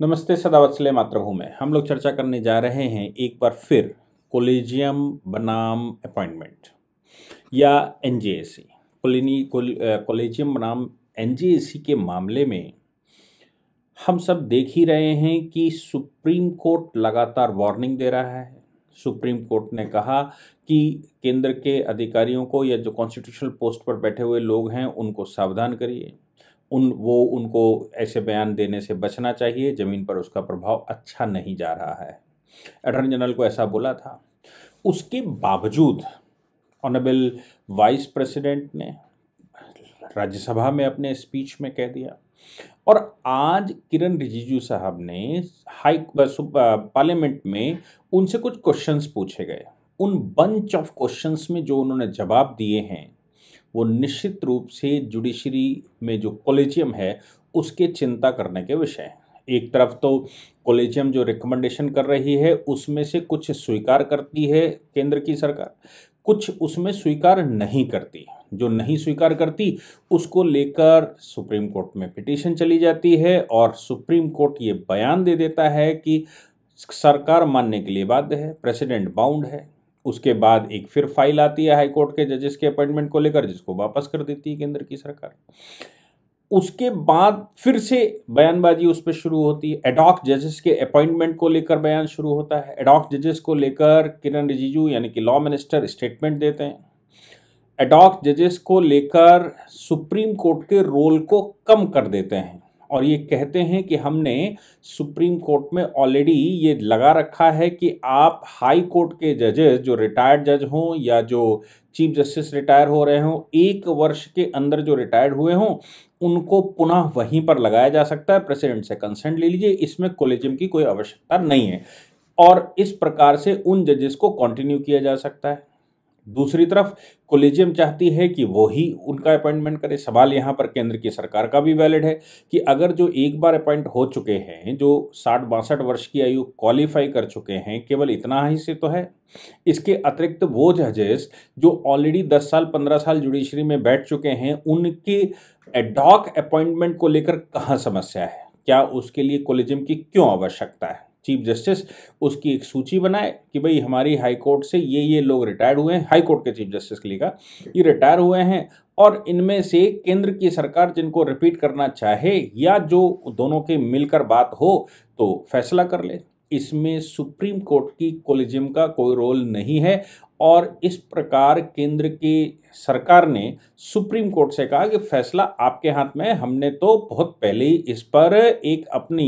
नमस्ते सदावत्सल्य मातृभूमि हम लोग चर्चा करने जा रहे हैं एक बार फिर कोलेजियम बनाम अपॉइंटमेंट या एन कोलिनी कोलेजियम बनाम एन के मामले में हम सब देख ही रहे हैं कि सुप्रीम कोर्ट लगातार वार्निंग दे रहा है सुप्रीम कोर्ट ने कहा कि केंद्र के अधिकारियों को या जो कॉन्स्टिट्यूशनल पोस्ट पर बैठे हुए लोग हैं उनको सावधान करिए उन वो उनको ऐसे बयान देने से बचना चाहिए ज़मीन पर उसका प्रभाव अच्छा नहीं जा रहा है अटर्नी जनरल को ऐसा बोला था उसके बावजूद ऑनरेबल वाइस प्रेसिडेंट ने राज्यसभा में अपने स्पीच में कह दिया और आज किरण रिजिजू साहब ने हाई पार्लियामेंट में उनसे कुछ क्वेश्चंस पूछे गए उन बंच ऑफ क्वेश्चंस में जो उन्होंने जवाब दिए हैं वो निश्चित रूप से जुडिशरी में जो कॉलेजियम है उसके चिंता करने के विषय हैं एक तरफ तो कॉलेजियम जो रिकमेंडेशन कर रही है उसमें से कुछ स्वीकार करती है केंद्र की सरकार कुछ उसमें स्वीकार नहीं करती जो नहीं स्वीकार करती उसको लेकर सुप्रीम कोर्ट में पिटीशन चली जाती है और सुप्रीम कोर्ट ये बयान दे देता है कि सरकार मानने के लिए बाध्य है प्रेसिडेंट बाउंड है उसके बाद एक फिर फाइल आती है हाईकोर्ट के जजेस के अपॉइंटमेंट को लेकर जिसको वापस कर देती है केंद्र की सरकार उसके बाद फिर से बयानबाजी उस पर शुरू होती है एडॉक जजेस के अपॉइंटमेंट को लेकर बयान शुरू होता है एडॉक जजेस को लेकर किरण रिजिजू यानी कि लॉ मिनिस्टर स्टेटमेंट देते हैं एडॉक जजेस को लेकर सुप्रीम कोर्ट के रोल को कम कर देते हैं और ये कहते हैं कि हमने सुप्रीम कोर्ट में ऑलरेडी ये लगा रखा है कि आप हाई कोर्ट के जजेस जो रिटायर्ड जज हों या जो चीफ जस्टिस रिटायर हो रहे हों एक वर्ष के अंदर जो रिटायर्ड हुए हों उनको पुनः वहीं पर लगाया जा सकता है प्रेसिडेंट से कंसेंट ले लीजिए इसमें कोलेजियम की कोई आवश्यकता नहीं है और इस प्रकार से उन जजेस को कंटिन्यू किया जा सकता है दूसरी तरफ कोलेजियम चाहती है कि वो ही उनका अपॉइंटमेंट करे सवाल यहाँ पर केंद्र की सरकार का भी वैलिड है कि अगर जो एक बार अपॉइंट हो चुके हैं जो साठ बासठ वर्ष की आयु क्वालिफाई कर चुके हैं केवल इतना ही से तो है इसके अतिरिक्त वो जजेस जो ऑलरेडी दस साल पंद्रह साल जुडिशरी में बैठ चुके हैं उनके एडॉक अपॉइंटमेंट को लेकर कहाँ समस्या है क्या उसके लिए कोलेजियम की क्यों आवश्यकता है चीफ जस्टिस उसकी एक सूची बनाए कि भाई हमारी हाई कोर्ट से ये ये लोग रिटायर्ड हुए हैं हाई कोर्ट के चीफ जस्टिस के लिए कहा ये रिटायर हुए हैं और इनमें से केंद्र की सरकार जिनको रिपीट करना चाहे या जो दोनों के मिलकर बात हो तो फैसला कर ले इसमें सुप्रीम कोर्ट की कोलिजियम का कोई रोल नहीं है और इस प्रकार केंद्र के सरकार ने सुप्रीम कोर्ट से कहा कि फैसला आपके हाथ में हमने तो बहुत पहले ही इस पर एक अपनी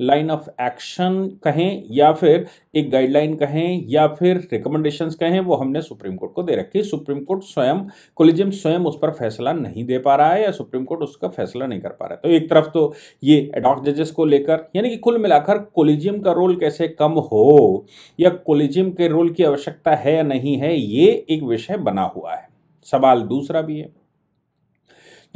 लाइन ऑफ एक्शन कहें या फिर एक गाइडलाइन कहें या फिर रिकमेंडेशन कहें वो हमने सुप्रीम कोर्ट को दे रखी सुप्रीम कोर्ट स्वयं कोलिजियम स्वयं उस पर फैसला नहीं दे पा रहा है या सुप्रीम कोर्ट उसका फैसला नहीं कर पा रहा है तो एक तरफ तो ये एडॉक्ट जजेस को लेकर यानी कि कुल मिलाकर कोलिजियम का रोल कैसे कम हो या कोलिजियम के रोल की आवश्यकता है या नहीं है ये एक विषय बना हुआ है सवाल दूसरा भी है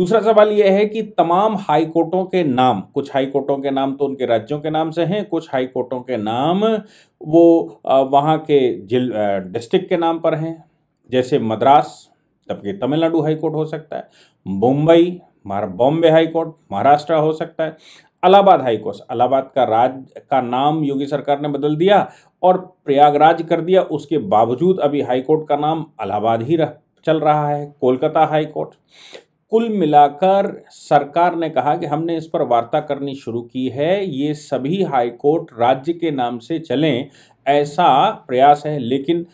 दूसरा सवाल यह है कि तमाम हाई कोर्टों के नाम कुछ हाई कोर्टों के नाम तो उनके राज्यों के नाम से हैं कुछ हाई कोर्टों के नाम वो वहाँ के जिल डिस्ट्रिक्ट के नाम पर हैं जैसे मद्रास जबकि तमिलनाडु हाई कोर्ट हो सकता है मुंबई बॉम्बे हाई कोर्ट महाराष्ट्र हो सकता है अलाहाबाद हाई कोर्ट अलाहाबाद का राज का नाम योगी सरकार ने बदल दिया और प्रयागराज कर दिया उसके बावजूद अभी हाई कोर्ट का नाम इलाहाबाद ही रहा चल रहा है कोलकाता हाई कोर्ट कुल मिलाकर सरकार ने कहा कि हमने इस पर वार्ता करनी शुरू की है ये सभी हाई कोर्ट राज्य के नाम से चलें ऐसा प्रयास है लेकिन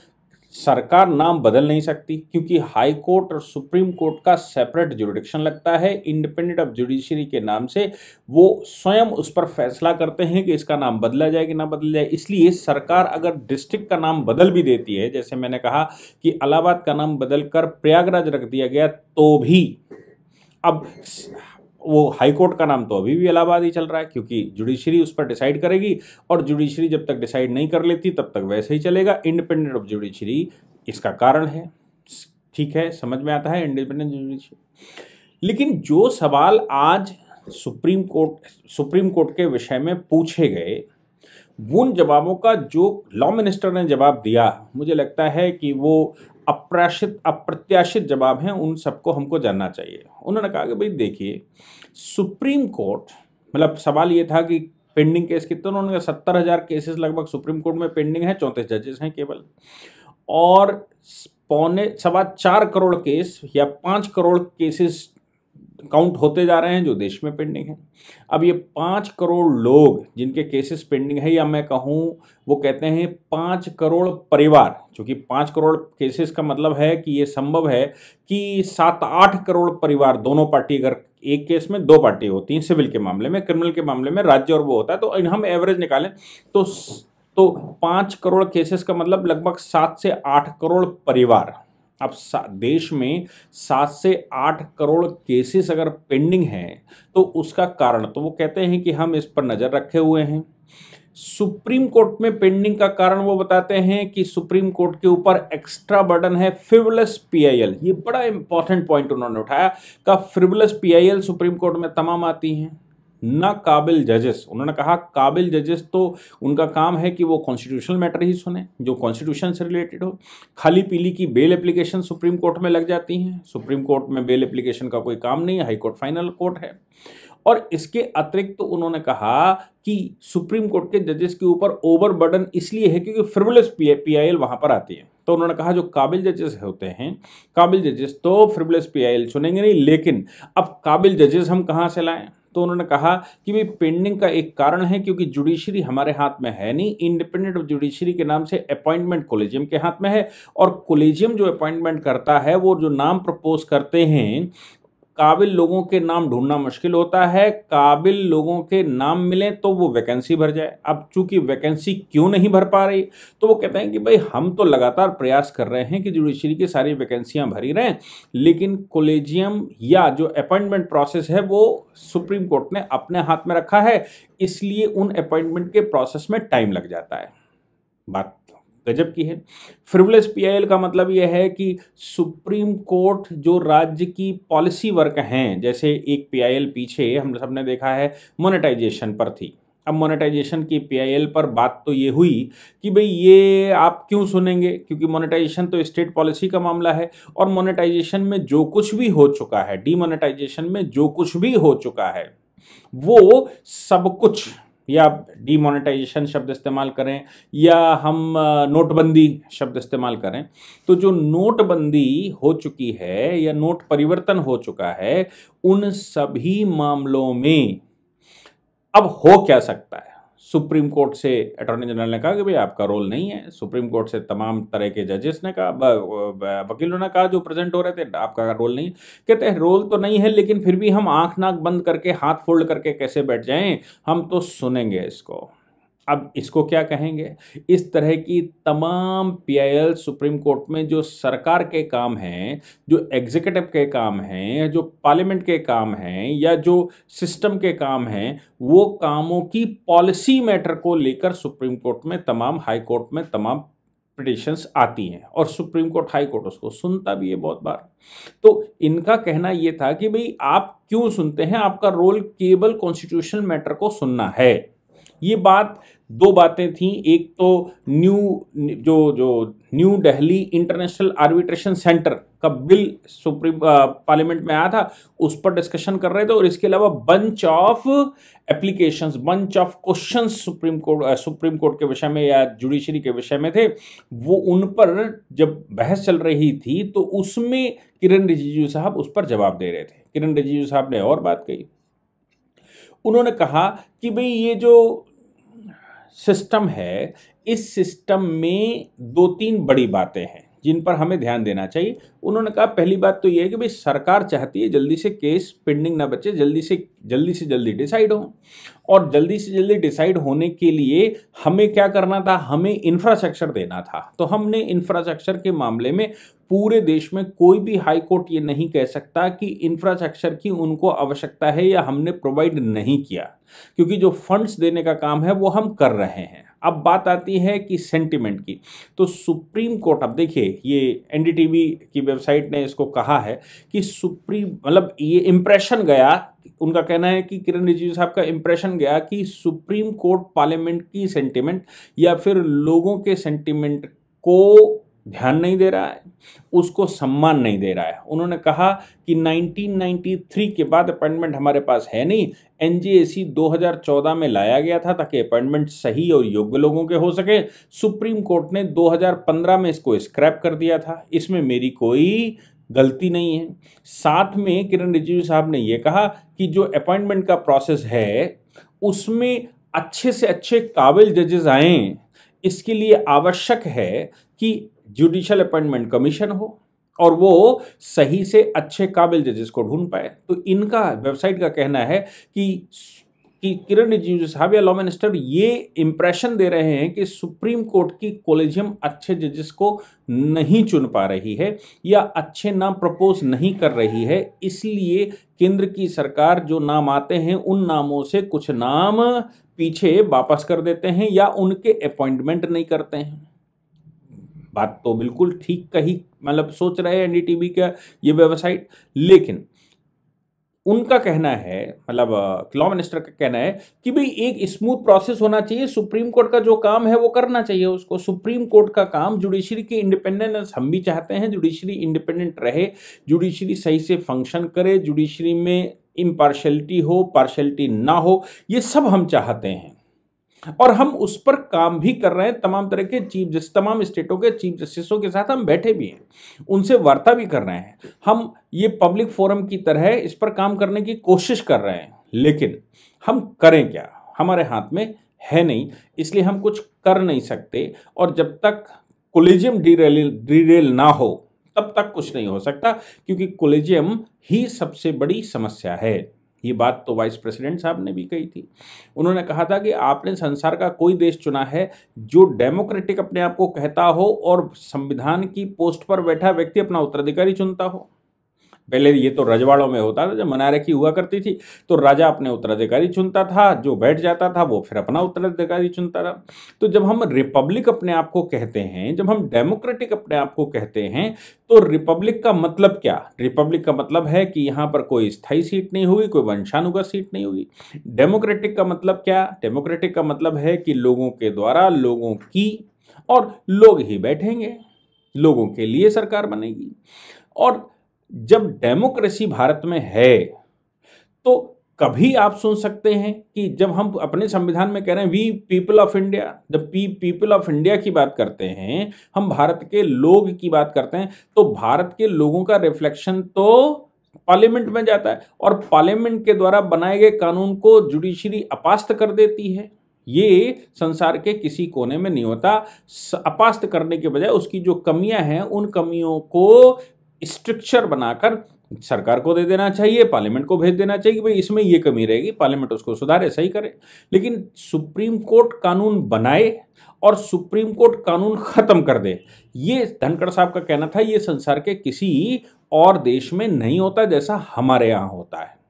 सरकार नाम बदल नहीं सकती क्योंकि हाई कोर्ट और सुप्रीम कोर्ट का सेपरेट जुडिक्शन लगता है इंडिपेंडेंट ऑफ जुडिशरी के नाम से वो स्वयं उस पर फैसला करते हैं कि इसका नाम बदला जाए कि ना बदला जाए इसलिए सरकार अगर डिस्ट्रिक्ट का नाम बदल भी देती है जैसे मैंने कहा कि इलाहाबाद का नाम बदल कर प्रयागराज रख दिया गया तो भी अब वो हाईकोर्ट का नाम तो अभी भी इलाहाबाद ही चल रहा है क्योंकि जुडिशरी उस पर डिसाइड करेगी और जुडिशरी जब तक डिसाइड नहीं कर लेती तब तक वैसे ही चलेगा इंडिपेंडेंट ऑफ जुडिशरी इसका कारण है ठीक है समझ में आता है इंडिपेंडेंट जुडिशरी लेकिन जो सवाल आज सुप्रीम कोर्ट सुप्रीम कोर्ट के विषय में पूछे गए उन जवाबों का जो लॉ मिनिस्टर ने जवाब दिया मुझे लगता है कि वो अप्रशित अप्रत्याशित जवाब हैं उन सबको हमको जानना चाहिए उन्होंने कहा कि भाई देखिए सुप्रीम कोर्ट मतलब सवाल ये था कि पेंडिंग केस कितने उन्होंने कहा सत्तर हज़ार केसेस लगभग सुप्रीम कोर्ट में पेंडिंग है चौंतीस जजेस हैं केवल और पौने सवा चार करोड़ केस या पाँच करोड़ केसेस काउंट होते जा रहे हैं जो देश में पेंडिंग है अब ये पाँच करोड़ लोग जिनके केसेस पेंडिंग है या मैं कहूँ वो कहते हैं पाँच करोड़ परिवार चूँकि पाँच करोड़ केसेस का मतलब है कि ये संभव है कि सात आठ करोड़ परिवार दोनों पार्टी अगर एक केस में दो पार्टी होती हैं सिविल के मामले में क्रिमिनल के मामले में राज्य और वो होता है तो हम एवरेज निकालें तो तो पाँच करोड़ केसेस का मतलब लगभग सात से आठ करोड़ परिवार अब देश में सात से आठ करोड़ केसेस अगर पेंडिंग हैं तो उसका कारण तो वो कहते हैं कि हम इस पर नज़र रखे हुए हैं सुप्रीम कोर्ट में पेंडिंग का कारण वो बताते हैं कि सुप्रीम कोर्ट के ऊपर एक्स्ट्रा बर्डन है फिवलेस पीआईएल ये बड़ा इंपॉर्टेंट पॉइंट उन्होंने उठाया का फिवलेस पीआईएल सुप्रीम कोर्ट में तमाम आती हैं ना काबिल जजेस उन्होंने कहा काबिल जजेस तो उनका काम है कि वो कॉन्स्टिट्यूशनल मैटर ही सुने जो कॉन्स्टिट्यूशन से रिलेटेड हो खाली पीली की बेल एप्लीकेशन सुप्रीम कोर्ट में लग जाती हैं सुप्रीम कोर्ट में बेल एप्लीकेशन का कोई काम नहीं है कोर्ट फाइनल कोर्ट है और इसके अतिरिक्त तो उन्होंने कहा कि सुप्रीम कोर्ट के जजेस के ऊपर ओवर बर्डन इसलिए है क्योंकि फ्रिवलेस पी आई एल वहाँ पर आती है तो उन्होंने कहा जो काबिल जजेस होते हैं काबिल जजेस तो फ्रिवलेस पी आई एल सुनेंगे नहीं लेकिन अब काबिल जजेस हम कहाँ से लाएँ तो उन्होंने कहा कि भाई पेंडिंग का एक कारण है क्योंकि जुडिशरी हमारे हाथ में है नहीं इंडिपेंडेंट ऑफ जुडिशरी के नाम से अपॉइंटमेंट कोलेजियम के हाथ में है और कोलेजियम जो अपॉइंटमेंट करता है वो जो नाम प्रपोज करते हैं काबिल लोगों के नाम ढूंढना मुश्किल होता है काबिल लोगों के नाम मिलें तो वो वैकेंसी भर जाए अब चूंकि वैकेंसी क्यों नहीं भर पा रही तो वो कहते हैं कि भाई हम तो लगातार प्रयास कर रहे हैं कि जुडिशरी की सारी वैकेंसियां भरी रहें लेकिन कोलेजियम या जो अपॉइंटमेंट प्रोसेस है वो सुप्रीम कोर्ट ने अपने हाथ में रखा है इसलिए उन अपॉइंटमेंट के प्रोसेस में टाइम लग जाता है बात गजब की है फ्रिवलेस पीआईएल का मतलब यह है कि सुप्रीम कोर्ट जो राज्य की पॉलिसी वर्क हैं जैसे एक पीआईएल पीछे हम सबने देखा है मोनेटाइजेशन पर थी अब मोनेटाइजेशन की पीआईएल पर बात तो ये हुई कि भाई ये आप क्यों सुनेंगे क्योंकि मोनेटाइजेशन तो स्टेट पॉलिसी का मामला है और मोनेटाइजेशन में जो कुछ भी हो चुका है डीमोनेटाइजेशन में जो कुछ भी हो चुका है वो सब कुछ या डीमोनेटाइजेशन शब्द इस्तेमाल करें या हम नोटबंदी शब्द इस्तेमाल करें तो जो नोटबंदी हो चुकी है या नोट परिवर्तन हो चुका है उन सभी मामलों में अब हो क्या सकता है सुप्रीम कोर्ट से अटॉर्नी जनरल ने कहा कि भाई आपका रोल नहीं है सुप्रीम कोर्ट से तमाम तरह के जजेस ने कहा वकीलों ने कहा जो प्रेजेंट हो रहे थे आपका रोल नहीं कहते हैं रोल तो नहीं है लेकिन फिर भी हम आंख नाक बंद करके हाथ फोल्ड करके कैसे बैठ जाएं हम तो सुनेंगे इसको अब इसको क्या कहेंगे इस तरह की तमाम पीआईएल सुप्रीम कोर्ट में जो सरकार के काम हैं जो एग्जीक्यूटिव के काम हैं जो पार्लियामेंट के काम हैं या जो सिस्टम के काम हैं वो कामों की पॉलिसी मैटर को लेकर सुप्रीम कोर्ट में तमाम हाई कोर्ट में तमाम पिटिशंस आती हैं और सुप्रीम कोर्ट हाई कोर्ट उसको सुनता भी है बहुत बार तो इनका कहना ये था कि भाई आप क्यों सुनते हैं आपका रोल केवल कॉन्स्टिट्यूशनल मैटर को सुनना है ये बात दो बातें थीं एक तो न्यू जो जो New Delhi international arbitration centre का बिल सुप्रीम पार्लियामेंट में आया था उस पर डिस्कशन कर रहे थे और इसके अलावा bunch of application bunch of question Supreme Court Supreme Court के विषय में या जुडिशरी के विषय में थे वो उन पर जब बहस चल रही थी तो उसमें किरण रिजिजू साहब उस पर जवाब दे रहे थे किरण रिजिजू साहब ने और बात कही उन्होंने कहा कि भाई ये जो सिस्टम है इस सिस्टम में दो तीन बड़ी बातें हैं जिन पर हमें ध्यान देना चाहिए उन्होंने कहा पहली बात तो यह है कि भाई सरकार चाहती है जल्दी से केस पेंडिंग ना बचे जल्दी से जल्दी से जल्दी डिसाइड हो और जल्दी से जल्दी डिसाइड होने के लिए हमें क्या करना था हमें इंफ्रास्ट्रक्चर देना था तो हमने इंफ्रास्ट्रक्चर के मामले में पूरे देश में कोई भी हाई कोर्ट ये नहीं कह सकता कि इंफ्रास्ट्रक्चर की उनको आवश्यकता है या हमने प्रोवाइड नहीं किया क्योंकि जो फंड्स देने का काम है वो हम कर रहे हैं अब बात आती है कि सेंटिमेंट की तो सुप्रीम कोर्ट अब देखिए ये एनडीटीवी की वेबसाइट ने इसको कहा है कि सुप्रीम मतलब ये इम्प्रेशन गया उनका कहना है कि किरण रिजिजू साहब का इम्प्रेशन गया कि सुप्रीम कोर्ट पार्लियामेंट की सेंटिमेंट या फिर लोगों के सेंटिमेंट को ध्यान नहीं दे रहा है उसको सम्मान नहीं दे रहा है उन्होंने कहा कि 1993 के बाद अपॉइंटमेंट हमारे पास है नहीं एन 2014 में लाया गया था ताकि अपॉइंटमेंट सही और योग्य लोगों के हो सके सुप्रीम कोर्ट ने 2015 में इसको स्क्रैप कर दिया था इसमें मेरी कोई गलती नहीं है साथ में किरण रिजिजू साहब ने यह कहा कि जो अपॉइंटमेंट का प्रोसेस है उसमें अच्छे से अच्छे काबिल जजेस आएँ इसके लिए आवश्यक है कि जुडिशल अपॉइंटमेंट कमीशन हो और वो सही से अच्छे काबिल जजेस को ढूंढ पाए तो इनका वेबसाइट का कहना है कि कि किरण रिजिजू साहब या लॉ मिनिस्टर ये इम्प्रेशन दे रहे हैं कि सुप्रीम कोर्ट की कॉलेजियम अच्छे जजेस को नहीं चुन पा रही है या अच्छे नाम प्रपोज नहीं कर रही है इसलिए केंद्र की सरकार जो नाम आते हैं उन नामों से कुछ नाम पीछे वापस कर देते हैं या उनके अपॉइंटमेंट नहीं करते हैं बात तो बिल्कुल ठीक कही मतलब सोच रहे हैं एनडीटीवी का ये वेबसाइट लेकिन उनका कहना है मतलब लॉ मिनिस्टर का कहना है कि भाई एक स्मूथ प्रोसेस होना चाहिए सुप्रीम कोर्ट का जो काम है वो करना चाहिए उसको सुप्रीम कोर्ट का काम जुडिशरी की इंडिपेंडेंस हम भी चाहते हैं जुडिशरी इंडिपेंडेंट रहे जुडिशरी सही से फंक्शन करे जुडिशरी में इम्पार्शलिटी हो पार्शलिटी ना हो ये सब हम चाहते हैं और हम उस पर काम भी कर रहे हैं तमाम तरह के चीफ जस्टिस तमाम स्टेटों के चीफ जस्टिसों के साथ हम बैठे भी हैं उनसे वार्ता भी कर रहे हैं हम ये पब्लिक फोरम की तरह इस पर काम करने की कोशिश कर रहे हैं लेकिन हम करें क्या हमारे हाथ में है नहीं इसलिए हम कुछ कर नहीं सकते और जब तक कोलेजियम डीरेल डीरेल ना हो तब तक कुछ नहीं हो सकता क्योंकि कोलेजियम ही सबसे बड़ी समस्या है ये बात तो वाइस प्रेसिडेंट साहब ने भी कही थी उन्होंने कहा था कि आपने संसार का कोई देश चुना है जो डेमोक्रेटिक अपने आप को कहता हो और संविधान की पोस्ट पर बैठा व्यक्ति अपना उत्तराधिकारी चुनता हो पहले ये तो रजवाड़ों में होता था जब मनारकी हुआ करती थी तो राजा अपने उत्तराधिकारी चुनता था जो बैठ जाता था वो फिर अपना उत्तराधिकारी चुनता था तो जब हम रिपब्लिक अपने आप को कहते हैं जब हम डेमोक्रेटिक अपने आप को कहते हैं तो रिपब्लिक का मतलब क्या रिपब्लिक का मतलब है कि यहाँ पर कोई स्थायी सीट नहीं होगी कोई वंशानुगत सीट नहीं होगी डेमोक्रेटिक का मतलब क्या डेमोक्रेटिक का मतलब है कि लोगों के द्वारा लोगों की और लोग ही बैठेंगे लोगों के लिए सरकार बनेगी और जब डेमोक्रेसी भारत में है तो कभी आप सुन सकते हैं कि जब हम अपने संविधान में कह रहे हैं वी पीपल ऑफ इंडिया जब पी पीपल ऑफ इंडिया की बात करते हैं हम भारत के लोग की बात करते हैं तो भारत के लोगों का रिफ्लेक्शन तो पार्लियामेंट में जाता है और पार्लियामेंट के द्वारा बनाए गए कानून को जुडिशरी अपास्त कर देती है ये संसार के किसी कोने में नहीं होता अपास्त करने के बजाय उसकी जो कमियां हैं उन कमियों को स्ट्रक्चर बनाकर सरकार को दे देना चाहिए पार्लियामेंट को भेज देना चाहिए कि भाई इसमें ये कमी रहेगी पार्लियामेंट उसको सुधारे सही करे लेकिन सुप्रीम कोर्ट कानून बनाए और सुप्रीम कोर्ट कानून ख़त्म कर दे ये धनखड़ साहब का कहना था ये संसार के किसी और देश में नहीं होता जैसा हमारे यहाँ होता है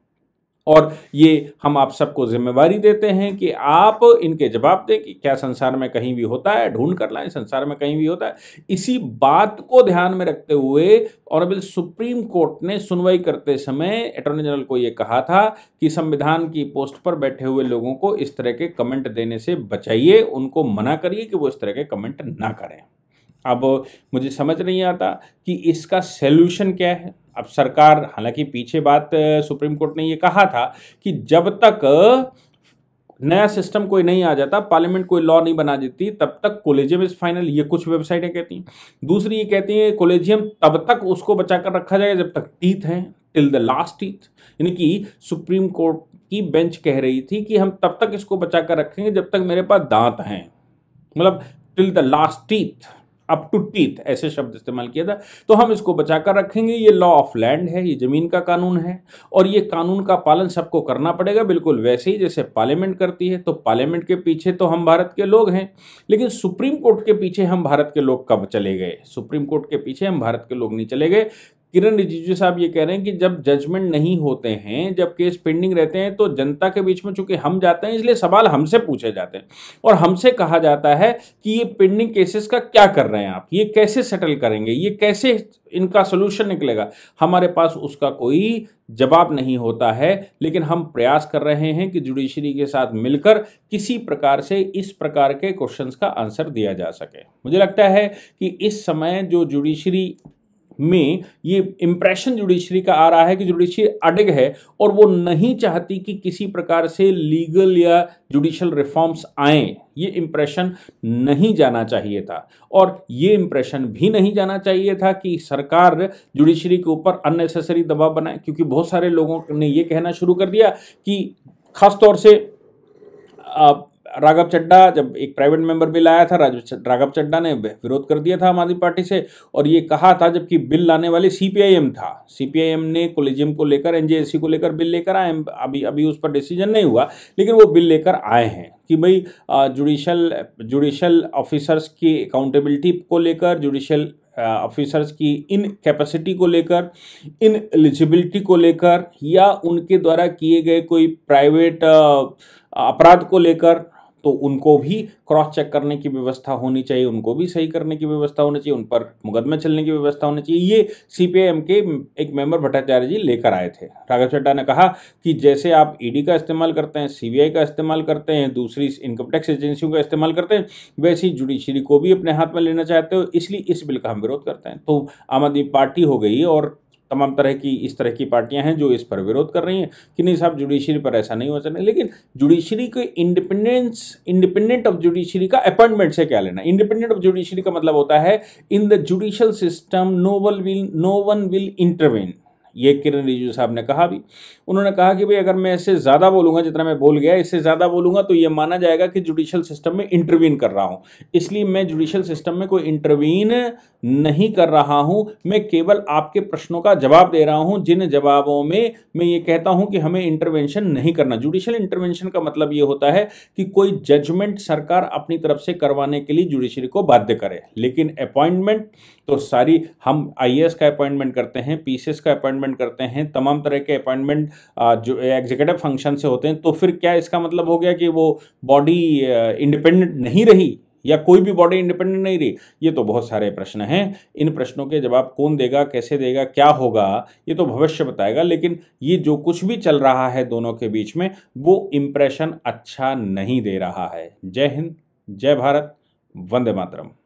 और ये हम आप सबको जिम्मेवारी देते हैं कि आप इनके जवाब दें कि क्या संसार में कहीं भी होता है ढूंढ कर लाएं संसार में कहीं भी होता है इसी बात को ध्यान में रखते हुए ऑनरेबल सुप्रीम कोर्ट ने सुनवाई करते समय अटॉर्नी जनरल को ये कहा था कि संविधान की पोस्ट पर बैठे हुए लोगों को इस तरह के कमेंट देने से बचाइए उनको मना करिए कि वो इस तरह के कमेंट ना करें अब मुझे समझ नहीं आता कि इसका सल्यूशन क्या है अब सरकार हालांकि पीछे बात सुप्रीम कोर्ट ने ये कहा था कि जब तक नया सिस्टम कोई नहीं आ जाता पार्लियामेंट कोई लॉ नहीं बना देती तब तक कोलेजियम इज फाइनल ये कुछ वेबसाइटें कहती हैं दूसरी ये कहती हैं कोलेजियम तब तक उसको बचा कर रखा जाएगा जब तक टीथ हैं टिल द लास्ट टीथ यानी कि सुप्रीम कोर्ट की बेंच कह रही थी कि हम तब तक इसको बचा कर रखेंगे जब तक मेरे पास दांत हैं मतलब till the last teeth up to teeth ऐसे शब्द इस्तेमाल किया था तो हम इसको बचा कर रखेंगे ये लॉ ऑफ लैंड है ये ज़मीन का कानून है और ये कानून का पालन सबको करना पड़ेगा बिल्कुल वैसे ही जैसे पार्लियामेंट करती है तो पार्लियामेंट के पीछे तो हम भारत के लोग हैं लेकिन सुप्रीम कोर्ट के पीछे हम भारत के लोग कब चले गए सुप्रीम कोर्ट के पीछे हम भारत के लोग नहीं चले गए किरण रिजिजू साहब ये कह रहे हैं कि जब जजमेंट नहीं होते हैं जब केस पेंडिंग रहते हैं तो जनता के बीच में चूंकि हम जाते हैं इसलिए सवाल हमसे पूछे जाते हैं और हमसे कहा जाता है कि ये पेंडिंग केसेस का क्या कर रहे हैं आप ये कैसे सेटल करेंगे ये कैसे इनका सोल्यूशन निकलेगा हमारे पास उसका कोई जवाब नहीं होता है लेकिन हम प्रयास कर रहे हैं कि जुडिशरी के साथ मिलकर किसी प्रकार से इस प्रकार के क्वेश्चंस का आंसर दिया जा सके मुझे लगता है कि इस समय जो जुडिशरी में ये इम्प्रेशन जुडिशरी का आ रहा है कि जुडिशरी अडग है और वो नहीं चाहती कि किसी प्रकार से लीगल या जुडिशल रिफॉर्म्स आएँ ये इम्प्रेशन नहीं जाना चाहिए था और ये इम्प्रेशन भी नहीं जाना चाहिए था कि सरकार जुडिशरी के ऊपर अननेसेसरी दबाव बनाए क्योंकि बहुत सारे लोगों ने ये कहना शुरू कर दिया कि खासतौर से आ, राघव चड्डा जब एक प्राइवेट मेंबर बिल आया था राघव चड्डा ने विरोध कर दिया था आम आदमी पार्टी से और ये कहा था जबकि बिल लाने वाले सीपीआईएम था सीपीआईएम ने कोलेजियम को लेकर एनजेएससी को लेकर बिल लेकर आए अभी अभी उस पर डिसीजन नहीं हुआ लेकिन वो बिल लेकर आए हैं कि भाई जुडिशल जुडिशल ऑफिसर्स की अकाउंटेबिलिटी को लेकर जुडिशल ऑफिसर्स की इन कैपेसिटी को लेकर इन एलिजिबिलिटी को लेकर या उनके द्वारा किए गए कोई प्राइवेट अपराध को लेकर तो उनको भी क्रॉस चेक करने की व्यवस्था होनी चाहिए उनको भी सही करने की व्यवस्था होनी चाहिए उन पर मुकदमा चलने की व्यवस्था होनी चाहिए ये सी के एक मेंबर भट्टाचार्य जी लेकर आए थे राघव चड्डा ने कहा कि जैसे आप ईडी e का इस्तेमाल करते हैं सीबीआई का इस्तेमाल करते हैं दूसरी इनकम टैक्स एजेंसियों का इस्तेमाल करते हैं वैसे ही जुडिशरी को भी अपने हाथ में लेना चाहते हो इसलिए इस बिल का हम विरोध करते हैं तो आम आदमी पार्टी हो गई और तमाम तरह की इस तरह की पार्टियां हैं जो इस पर विरोध कर रही हैं कि नहीं साहब जुडिशरी पर ऐसा नहीं हो सकता लेकिन जुडिशरी के इंडिपेंडेंस इंडिपेंडेंट ऑफ जुडिशरी का अपॉइंटमेंट से क्या लेना इंडिपेंडेंट ऑफ जुडिशरी का मतलब होता है in the judicial system no one will no one will intervene ये किरण रिजिजू साहब ने कहा भी उन्होंने कहा कि भाई अगर मैं इससे ज़्यादा बोलूँगा जितना मैं बोल गया इससे ज़्यादा बोलूँगा तो ये माना जाएगा कि जुडिशल सिस्टम में इंटरवीन कर रहा हूँ इसलिए मैं जुडिशल सिस्टम में कोई इंटरवीन नहीं कर रहा हूँ मैं केवल आपके प्रश्नों का जवाब दे रहा हूँ जिन जवाबों में मैं ये कहता हूँ कि हमें इंटरवेंशन नहीं करना जुडिशल इंटरवेंशन का मतलब ये होता है कि कोई जजमेंट सरकार अपनी तरफ से करवाने के लिए जुडिशरी को बाध्य करे लेकिन अपॉइंटमेंट तो सारी हम आई का अपॉइंटमेंट करते हैं पीसीएस का अपॉइंटमेंट अपॉइंटमेंट करते हैं तमाम तरह के अपॉइंटमेंट जो एग्जीक्यूटिव फंक्शन से होते हैं तो फिर क्या इसका मतलब हो गया कि वो बॉडी इंडिपेंडेंट नहीं रही या कोई भी बॉडी इंडिपेंडेंट नहीं रही ये तो बहुत सारे प्रश्न हैं इन प्रश्नों के जवाब कौन देगा कैसे देगा क्या होगा ये तो भविष्य बताएगा लेकिन ये जो कुछ भी चल रहा है दोनों के बीच में वो इम्प्रेशन अच्छा नहीं दे रहा है जय हिंद जय भारत वंदे मातरम